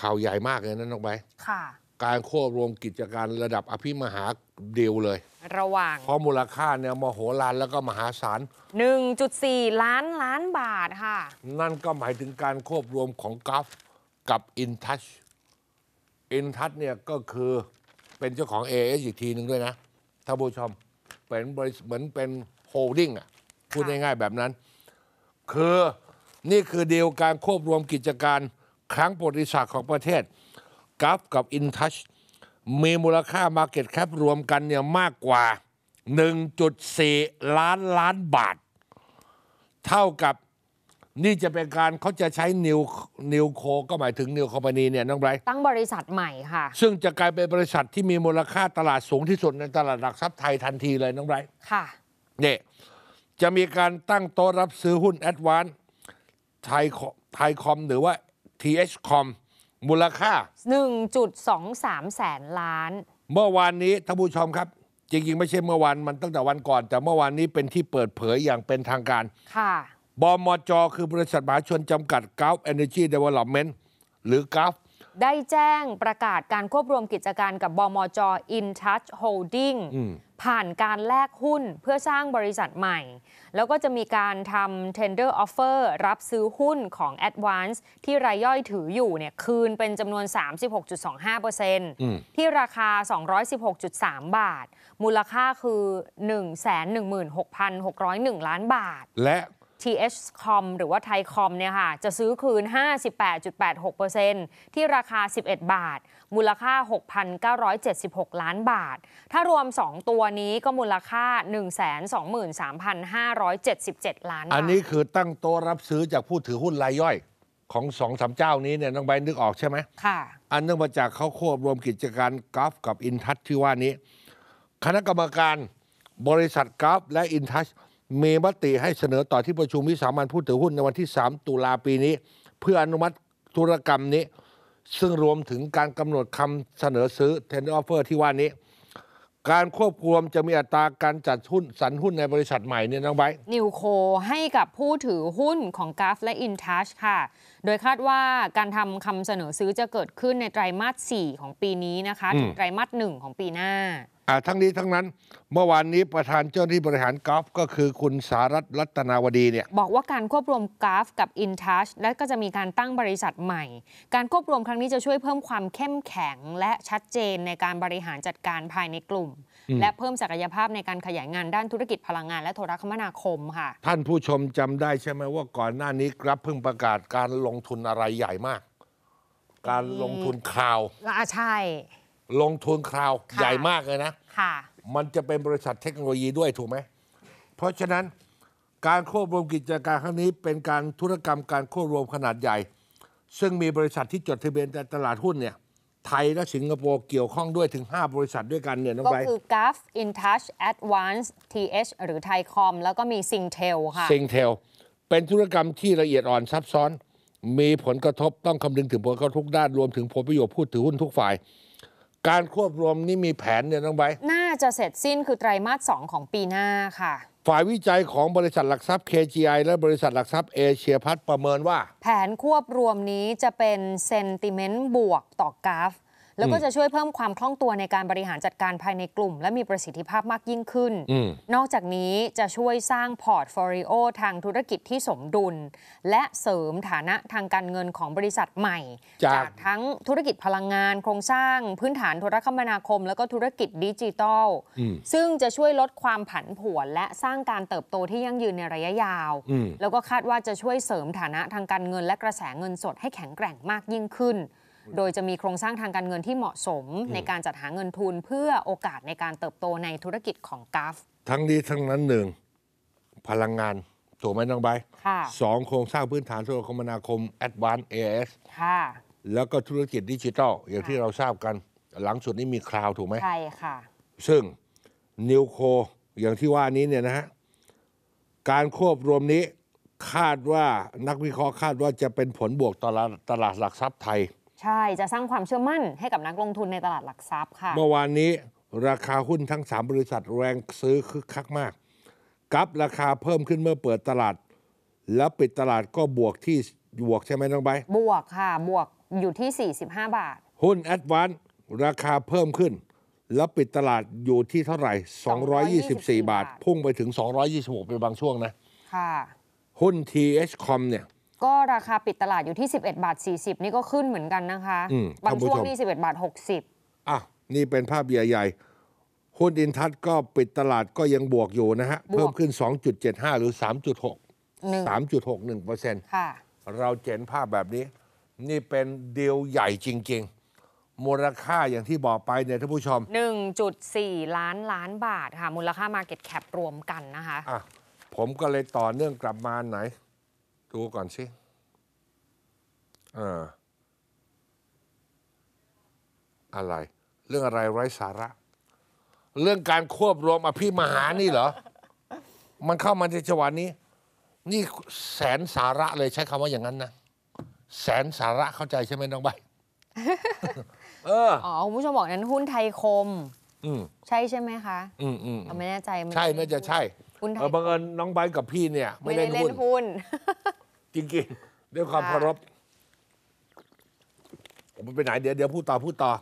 ข่าวใหญ่มากเลยนั่นออกไปค่ะ การควบรวมกิจการระดับอภิมหาเดียวเลย ระหว่าง เพราะมูลค่าเนี่ยมโหฬารแล้วก็มหาศาล 1.4 ล้านล้านบาทค่ะ นั่นก็หมายถึงการควบรวมของกัฟกับอินทัชอินทัชเนี่ยก็คือเป็นเจ้าของ a เออีกทีหนึ่งด้วยนะท่านผู้ชมเป็นบริษัทเหมือนเป็นโฮลดิ้งอ่ะพูดง่ายๆแบบนั้น คือนี่คือเดียวการควบรวมกิจการครั้งประวัติศาสตร์ของประเทศ กัฟกับอินทัชมีมูลค่า Market Cap รวมกันเนี่ยมากกว่า 1.4 ล้านล้านบาท เท่ากับนี่จะเป็นการเขาจะใช้นิวนิวโคก็หมายถึงนิวคอมพานีเนี่ยน้องไบรตั้งบริษัทใหม่ค่ะ ซึ่งจะกลายเป็นบริษัทที่มีมูลค่าตลาดสูงที่สุด ในตลาดหลักทรัพย์ไทยทันทีเลยน้องไบรค่ะเนี่ยจะมีการตั้งโต๊ะรับซื้อหุ้นแอดวานไทยไทยคอมหรือว่า THCOM มูลค่า 1.23 แสนล้าน เมื่อวานนี้ท่านผู้ชมครับ จริง ๆ ไม่ใช่เมื่อวานมันตั้งแต่วันก่อนแต่เมื่อวานนี้เป็นที่เปิดเผยอย่างเป็นทางการ ค่ะบมจคือบริษัทมหาชนจำกัดกาฟเอเนจีเดเวล็อปเมนต์หรือกาฟได้แจ้งประกาศการควบรวมกิจการกับบอมจ In Touch Holding ผ่านการแลกหุ้นเพื่อสร้างบริษัทใหม่ แล้วก็จะมีการทำ tender offer รับซื้อหุ้นของ Advance ที่รายย่อยถืออยู่เนี่ยคืนเป็นจำนวน 36.25%ที่ราคา 216.3 บาท มูลค่าคือ 116,601 ล้านบาทและ THCOM หรือว่าไทยคอมเนี่ยค่ะจะซื้อคืน 58.86%ที่ราคา 11 บาท มูลค่า 6,976 ล้านบาท ถ้ารวม 2 ตัวนี้ก็มูลค่า 123,577 ล้านบาท อันนี้คือตั้งตัวรับซื้อจากผู้ถือหุ้นรายย่อยของสองสามเจ้านี้เนี่ยน้องใบนึกออกใช่ไหมค่ะ อันเนื่องมาจากเขาควบรวมกิจการกราฟกับอินทัชที่ว่านี้ คณะกรรมการบริษัทกราฟ และอินทัชมีมติให้เสนอต่อที่ประชุมวิสามันผู้ถือหุ้นในวันที่ 3 ตุลาปีนี้ เพื่ออนุมัติธุรกรรมนี้ ซึ่งรวมถึงการกำหนดคำเสนอซื้อ tender offer ที่ว่านี้ การควบรวมจะมีอัตราการจัดหุ้นสันหุ้นในบริษัทใหม่เนี่ยน้องไบนิวโค ให้กับผู้ถือหุ้นของกาฟและ Intouch ค่ะ โดยคาดว่าการทำคำเสนอซื้อจะเกิดขึ้นในไตรมาส 4 ของปีนี้นะคะถึงไตรมาส 1 ของปีหน้าทั้งนี้ทั้งนั้น เมื่อวานนี้ประธานเจ้าหน้าที่บริหารกราฟ ก็คือคุณสารัตรัตนาวดีเนี่ยบอกว่าการควบรวมกราฟ กับ i n t o u c h และก็จะมีการตั้งบริษัทใหม่ การควบรวมครั้งนี้จะช่วยเพิ่มความเข้มแข็งและชัดเจนในการบริหารจัดการภายในกลุ่ม และเพิ่มศักยภาพในการขยายงานด้านธุรกิจพลังงานและโทรคมนาคมค่ะ ท่านผู้ชมจำได้ใช่ไหมว่าก่อนหน้านี้กราฟเพิ่งประกาศการลงทุนอะไรใหญ่มาก การลงทุนข่าวอ่าใช่ลงทุนคราวใหญ่มากเลยนะ ค่ะ มันจะเป็นบริษัทเทคโนโลยีด้วยถูกไหม เพราะฉะนั้นการควบรวมกิจการครั้งนี้ เป็นการธุรกรรมการควบรวมขนาดใหญ่ ซึ่งมีบริษัทที่จดทะเบียนในตลาดหุ้นเนี่ยไทยและสิงคโปร์เกี่ยวข้องด้วยถึง 5 บริษัทด้วยกันเนี่ยน้องก็คือ Gulf InTouch Advance TH หรือไทยคอมแล้วก็มี Singtel ค่ะซิงเทลเป็นธุรกรรมที่ละเอียดอ่อนซับซ้อน มีผลกระทบต้องคำนึงถึงผลกระทบทุกด้านรวมถึงผลประโยชน์ผู้ถือหุ้นทุกฝ่ายการควบรวมนี่มีแผนเนี่ยน้องใบน่าจะเสร็จสิ้นคือไตรมาสสองของปีหน้าค่ะ ฝ่ายวิจัยของบริษัทหลักทรัพย์ KGI และบริษัทหลักทรัพย์เอเชียพัฒประเมินว่า แผนควบรวมนี้จะเป็นเซนติเมนต์บวกต่อกราฟแล้วก็จะช่วยเพิ่มความคล่องตัวในการบริหารจัดการภายในกลุ่ม และมีประสิทธิภาพมากยิ่งขึ้น นอกจากนี้จะช่วยสร้างพอร์ตโฟลิโอทางธุรกิจที่สมดุล และเสริมฐานะทางการเงินของบริษัทใหม่ จากทั้งธุรกิจพลังงาน โครงสร้างพื้นฐานโทรคมนาคม และก็ธุรกิจดิจิทัล ซึ่งจะช่วยลดความผันผวนและสร้างการเติบโตที่ยั่งยืนในระยะยาว แล้วก็คาดว่าจะช่วยเสริมฐานะทางการเงิน และกระแสเงินสดให้แข็งแกร่งมากยิ่งขึ้นโดยจะมีโครงสร้างทางการเงินที่เหมาะสมในการจัดหาเงินทุนเพื่อโอกาสในการเติบโตในธุรกิจของกาฟ ทั้งนี้ทั้งนั้นหนึ่ง พลังงานถูกไหมน้องใบสองโครงสร้างพื้นฐานโทรคมนาคม a d v a n c e AS แล้วก็ธุรกิจดิจิทัล อย่างที่เราทราบกันหลังสุดนี้มีคลาวถูกไหมใช่ค่ะ ซึ่งนิวโคอย่างที่ว่านี้เนี่ยนะฮะการควบรวมนี้คาดว่านักวิเคราะห์คาดว่าจะเป็นผลบวกต่อตลาดหลักทรัพย์ไทยใช่ จะสร้างความเชื่อมั่นให้กับนักลงทุนในตลาดหลักทรัพย์ค่ะเมื่อวานนี้ราคาหุ้นทั้ง 3 บริษัทแรงซื้อคึกคักมากกับราคาเพิ่มขึ้นเมื่อเปิดตลาด แล้วปิดตลาดก็บวกที่บวกใช่ไหมน้องใบบวกค่ะบวกอยู่ที่ 45 บาท หุ้นแอดวานราคาเพิ่มขึ้น แล้วปิดตลาดอยู่ที่เท่าไหร่ 224 บาท พุ่งไปถึง 226เป็นบางช่วงนะค่ะหุ้น TH.com เนี่ยก็ราคาปิดตลาดอยู่ที่ 11 บาท 40 นี่ก็ขึ้นเหมือนกันนะคะบางช่วงนี่สิบเี่11บาท 60อ่ะ นี่เป็นภาพใหญ่ๆหุ้นอินทัศน์ก็ปิดตลาดก็ยังบวกอยู่นะฮะ เพิ่มขึ้น 2.75 หรือ 3.6หนึ่ง3.61เปอร์เซ็นต์ค่ะเราเจนภาพแบบนี้ นี่เป็นเดียวใหญ่จริง ๆ มูลค่าอย่างที่บอกไปเนี่ยท่านผู้ชม1.4 ล้านล้านบาทค่ะมูลค่า Market Cap รวมกันนะคะอ่ะผมก็เลยต่อเนื่องกลับมาไหนดูก่อนสิ อ่า อะไร เรื่องอะไรไร้สาระ เรื่องการควบรวมอภิมหานี่เหรอ มันเข้ามาในจังหวะนี้ นี่แสนสาระเลยใช้คำว่าอย่างนั้นนะแสนสาระเข้าใจใช่ไหมน้องใบ เออ อ๋อคุณผู้ชมบอกนั้นหุ้นไทยคม อืมใช่ใช่ไหมคะ อืมอืมไม่แน่ใจ ใช่ น่าจะใชุ่ไทยเออบังเอิญน้องใบกับพี่ เนี่ย ไม่ได้้เล่นหุ้นจริงๆด้วยความเคารพผมไปไหนเดี๋ยวเดี๋ยวพูดต่อพูดต่อ